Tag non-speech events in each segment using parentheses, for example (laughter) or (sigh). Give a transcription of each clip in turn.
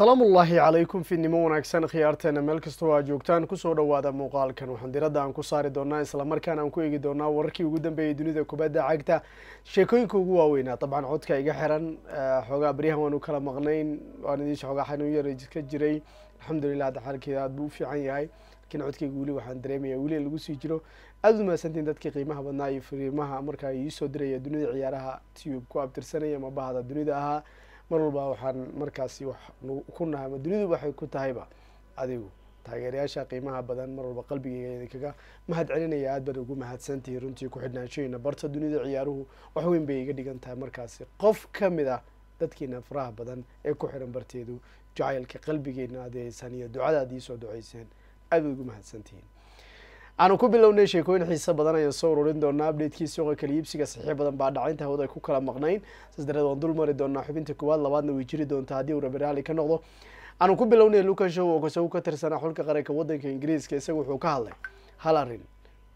ullaahi calaykum fidnimo wanaagsan khiyaarteenna meel kastoo aad joogtaan kusoo dhowaada muuqaalkan waxaan diradda aan ku saari doonaa islamarkaan aan ku eegi doonaa wararkii ugu dambeeyay dunida kubadda cagta sheekooyinka ugu waaweynaa dabcan codka iga xiran eh, xoogaa baryahan waanu kala maqnayn waan xoogaa xanuun yar ka jiray alxamdulilah hadda xaalkeeda aad buu u fiican yahay lakiin codkayga weli waxaan dareemayaa weli lagu sii jiro aada umahadsantiin dadkii qiimaha badnaa iyo fariimaha markaa iisoo diraya dunida ciyaaraha tube ku abtirsanaya ama bahda dunida ahaa mar walba waxaan markaasi ku nahay ama dunidu waxay ku tahayba adigu taageerayaasha qiimaha badan mar walba qalbigeyga kaga mahad celinaya aad baan ugu mahadsantihi runtii ku-xidhnaanshooyina barta dunida ciyaaruhu wax weyn bay iga dhigan tahay markaasi qof ka mid ah dadkiina faraha badan ee ku xidhan barteedu jacaylka qalbigeena adeeysan iyo ducadaad iisoo duceyseen aad bay ugu mahadsantihiin aanu ku bilownay sheekooyin xiise badan ayaan soo ururin doonaa abdheedkii suuqa kaliibsiga saxiix badan baa dhacaynta hawada ku kala maqnayn saas dareed waan dul mari doonaa xubinta koowaad labaadna way jiri doontaa haddii uu rabi ka noqdo aanu ku bilownay lukan show oo kasagu ka tirsanaa xulka qaranka wadanka ingiriiska isaga wuxuu ka hadlay hal arrin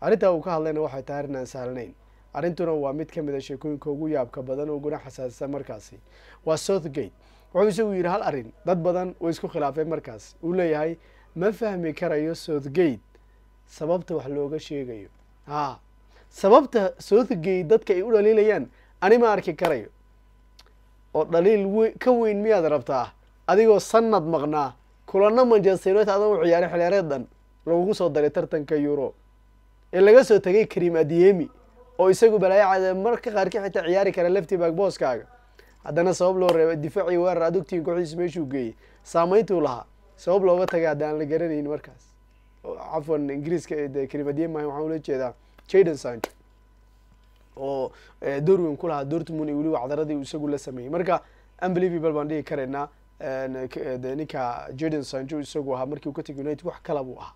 arrintaa uu ka hadlayna waxay tahay arrin aan sahlanayn arrintuna waa mid ka mid a ah sheekooyinka ugu yaabka badan uguna xasaasisan markaasi waa southgate wuxuu isagu yidhi hal arrin dad badan way isku khilaafeen markaas uu leeyahay ma fahmi karayo southgate sababta wax looga sheegayo haa sababta soodhagey dadka ay u dhaliilayaan anima arki karayo oo dhaliil we ka weyn miyaad rabtaa adigoo sanad maqnaa kulano manchester united adoo u ciyaaray xilheereed dhan lagugu soo daray tartanka euro ee laga soo tegay karim adiyemi oo isagu balaayacada marka qaarkii xitaa ciyaari kara leftiback booskaaga haddana sabab loo reebay difaacii weerar adugtiin kooxdiis meeshuu geeyey saameyntuu lahaa sabab looga tagay haddaan la garanayn markaas cafan ingiriiska de kelimadyema waxaan ula jeedaa jaden sanch oo door weyn ku lahaa dortmund iyo weliba cadaradii isagu la sameeyey marka unbelievable baan dhihi karaynaa de ninka jaden sancho isagu ahaa markii uu ka tegay united wax kala buu ahaa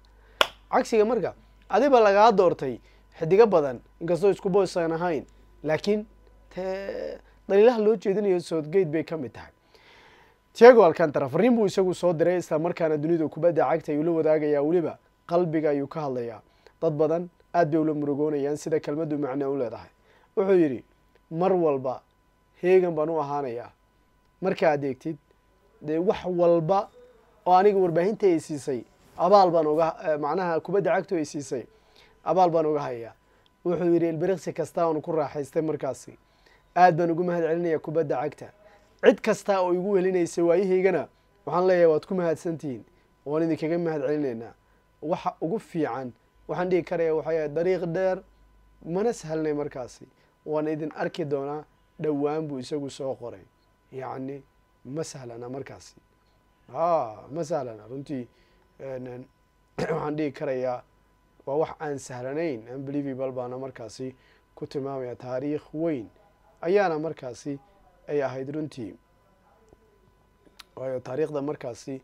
cagsiga marka adiba lagaa doortay xidiga badan inkastoo isku boysan ahayn laakiin daliilaha loo jeedinayo southgate bay ka mid tahay tiago alcantara fariin buu isagu soo diray isla markaana dunida kubadda cagta ayuu la wadaagayaa weliba qalbiga ayuu ka hadlayaa dad badan aad bay ula murugoonayaan sida kelmaddu macne u leedahay wuxuu yidhi mar walba heegan baan u ahaanayaa marka adeegtid dee wax walba oo aniga warbaahinta ay siisay abaal baan oga eh, macnaha kubadda cagtu ay siisay abaal baan uga hayaa wuxuu yidhi ilbiriqsi kasta oon ku raaxaystay markaasi aad baan ugu mahad celinaya kubadda cagta cid kasta oo igu welinaysa waayaheygana waxaan leeyahay waad ku mahadsantihiin waan idinkaga mahad celinaynaa waxa ugu fiican waxaan dhihi karaya waxay ahay dariiq dheer mana sahalnay markaasi waana idin arki doonaa dhowaan buu isagu soo qoray yacni ma sahlana markaasi a ah, ma sahlana runtii (clears throat) waxaan dhihi karayaa waa wax aan sahlanayn unbelievable baana markaasi ku tilmaamaya taariikh weyn ayaana markaasi ay ahayd runtii waayo taariikhda markaasi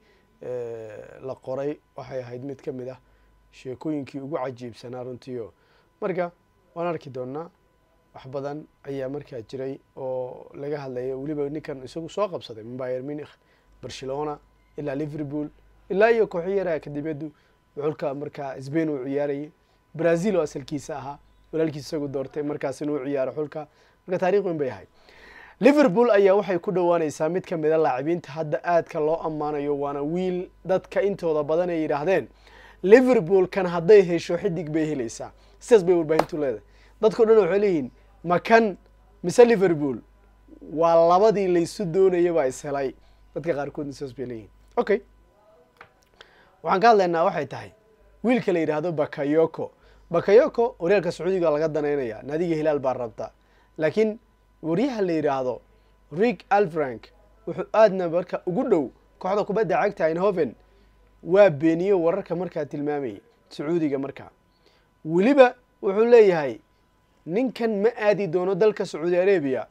la qoray waxay ahayd mid ka mid ah sheekooyinkii ugu cajiibsanaa runtiio marka waan arki doonnaa wax badan ayaa markaa jiray oo laga hadlayo weliba ninkan isagu soo qabsaday mbayer munikh barcelona ilaa liverpool ilaa iyo kooxo yaraha akademiyaddu xulka markaa sbain uu ciyaarayay brazil oo asalkiisa ahaa walaalkiis isagu doortay markaas inuu ciyaaro xulka marka taarikh weyn bay ahayd liverpool ayaa waxay ku dhowaanaysaa mid ka mid ah laacibiinta hadda aadka loo ammaanayo waana wiil dadka intooda badan ay yidhaahdeen liverpool kan hadday hesho xidig bay helaysaa sidaas bay warbaahintu leedahay dadkao dhan waxay leeyihiin ma kan mise liverpool waa labadii laysu doonaya baa ishelay dadka qaarkoodna sidaas bay leeyihiin okay waxaan ka hadleynaa waxay tahay wiilka la yidhaahdo bakayoko bakayoko horyaalka sacuudiga laga danaynayaa naadiga hilaal baa rabta laakiin waryaha la yidhaahdo rig alfrank wuxuu aadna marka ugu dhow kooxda kubadda cagta inhoven waa beeniyo wararka markaa tilmaamay sacuudiga markaa weliba wuxuu leeyahay ninkan ma aadi doono dalka sacuudi arabiya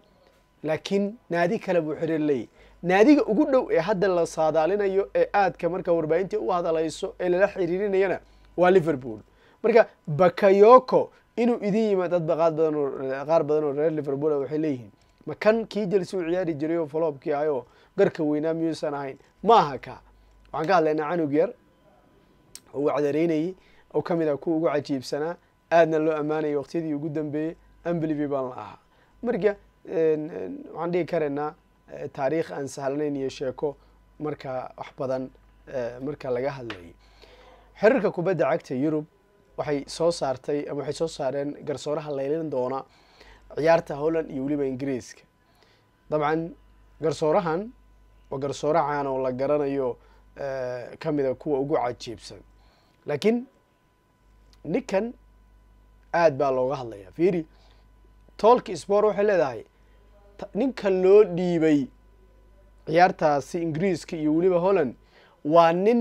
laakiin naadi kale buu xiriir leeyahy naadiga ugu dhow ee hadda la saadaalinayo ee aadka markaa warbaahintii u hadalayso ee lala xiriirinayana waa liverpool marka bakayoko inuu idin yimaad dad qaar badan oo reer liverpool ah waxay leeyihiin ma kan kii jelsi u ciyaari jiray oo foloobkii ahay oo garka weynaa miyuusan ahayn maaha ka waxaan ka hadlaynaa canug yar oo uu oo ka mid ah kuwa ugu cajiibsanaa aadna loo ammaanayay waqtiyadii ugu dambeeyey amblivi baan la ahaa marka waxaan dhigi karaynaa eh, taariikh aan sahlanayn iyo sheeko markaa wax badan eh, marka laga hadlayo xiriirka kubadda cagta yurub waxay soo saartay ama waxay soo saareen garsooraha laylin doona ciyaarta holland iyo weliba ingiriiska dabcan garsoorahan waa garsoorahan oo la garanayo eh, ka kamida kuwa ugu cajiibsan laakiin ninkan aad baa looga hadlayaa fiiri toolka sport waxay leedahay ninka loo dhiibay ciyaartaasi ingiriiska iyo weliba holland waa nin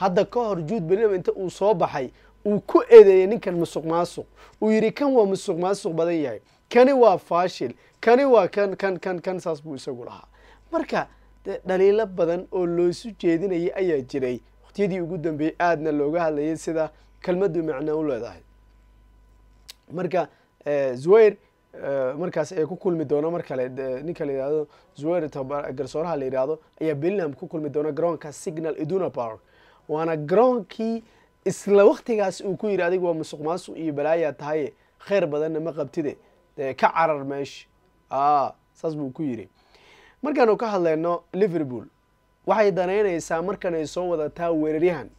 hadda ka hor juud belinaba inta uu soo baxay uu ku eedeeyey ninkan musuq maasuq uu yidhi kan waa musuq maasuq badan yahay kani waa faashil kani waa kan kan kan kan saas buu isagu lahaa marka dhaliilo badan oo loosu jeedinayay ayaa jiray waqtiyadii ugu dambeeyey aadna looga hadlayay sida kelmadu macnaa u leedahay marka eh, zuweir eh, markaas ee ku kulmi doono mar kale ninka la yihahdo zuweir garsooraha la yihahdo ayaa belinham ku kulmi doona garoonka signal iduna park waana garoonkii isla waktigaas uu ku yidhi adigu waa musuq maasuq iyo balaayaa tahaye kheyr badanna ma qabtide dee ka carar meesha saas buu ku yidhi markaanu ka hadleyno liverpool waxay danaynaysaa markanay soo wadataa weeraryahan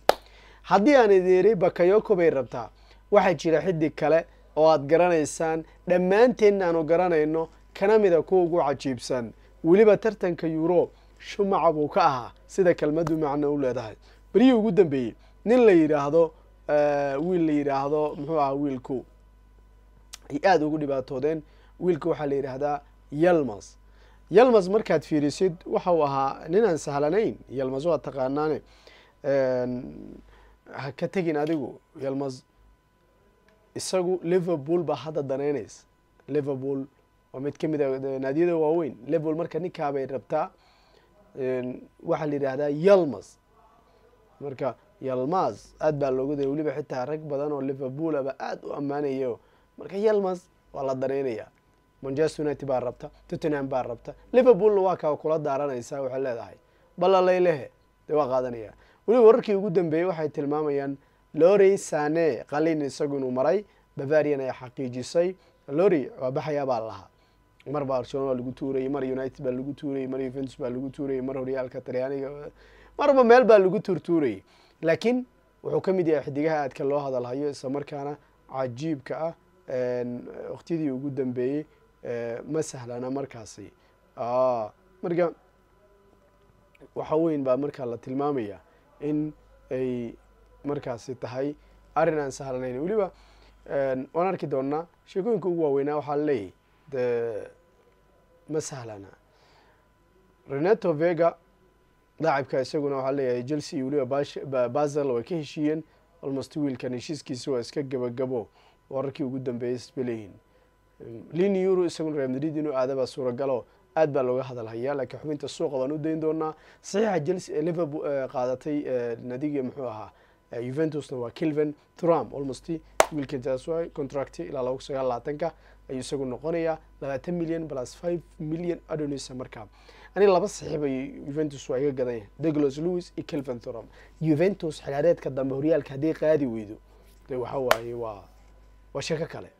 haddii aan ideeri bakayoko bay rabtaa waxaa jira xiddig kale oo aad garanaysaan dhammaanteenna aanu garanayno kana mida kuwa ugu cajiibsan weliba tartanka yuroob shumaca buu ka ahaa sida kelmaddu macno u leedahay berihii ugu dambeeyey nin la yidhaahdo eh, wiil la yidhaahdo muxuu ahaa wiilku ay aada ugu dhibaatoodeen wiilka waxaa la yidhaahdaa yalmas yalmas markaad fiirisid waxa uu ahaa ninaan sahlanayn yalmas waa taqaanaane ha ka tegin adigu yalmas isagu liverpool baa hadda danaynaysa liverpool waa mid kamid a ah, naadiyada waaweyn level marka ninkaabay rabtaa waxaa la yidhaahdaa yalmas marka yalmas aad baa looga daray weliba xitaa rag badan oo liverpool aba aada u ammaanayo marka yalmas waa la danaynaya manchester united baa rabta tottenham baa rabta liverpoolna waa kaa kula daaranaysa waxay leedahay ballaleylehe dee waa qaadanaya weliba wararkii ugu dambeeyey waxay tilmaamayaan lori sane qalin isagu inuu maray bavarian ay xaqiijisay lori waabaxayaa baa lahaa mar barcelona waa lagu tuurayay mar united baa lagu tuurayay mar yuventus baa lagu tuurayay mar horyaalka talyaaniga marba meel baa lagu tuurtuurayay laakiin wuxuu ka mid yahay xidigaha aadka loo hadalhayo isla markaana cajiibka ah wakhtiyadii ugu dambeeyey ma sahlana markaasi marka waxa weyn baa markaa la tilmaamaya in ay markaasi tahay arin aan sahlanayn weliba waan arki doonnaa sheekooyinka ugu waaweynaa waxaa laleeyahy de ma sahlana renato vega laacibka isaguna waxaa leeyahay chelsea iyo weliba basel way ka heshiiyeen almost wiilkan heshiiskiisa waa iska gebagabo wararkii ugu dambeeyay sbeleyn lini euro isaguna real madrid inuu aada baa suuragalo aad baa looga hadalhayaa laakiin xubinta suuqa baan u dayn doonaa saxiixa chelsea liverpool eh, qaadatay eh, nadiga muxuu ahaa eh, juventusna waa kilvin trum almost wiilka jaswi contracti ilaa laba kun sagaal labaatanka ayuu isagu noqonayaa labaatan million plus five million adonisa markaa aniga laba saxiib ayuu juventus waa iga gadanya douglas lewis iyo kelvin thorom juventus xidhaareedka dambe horyaalka haddii qaadi weydo de waxawaaye waa waa shirko kale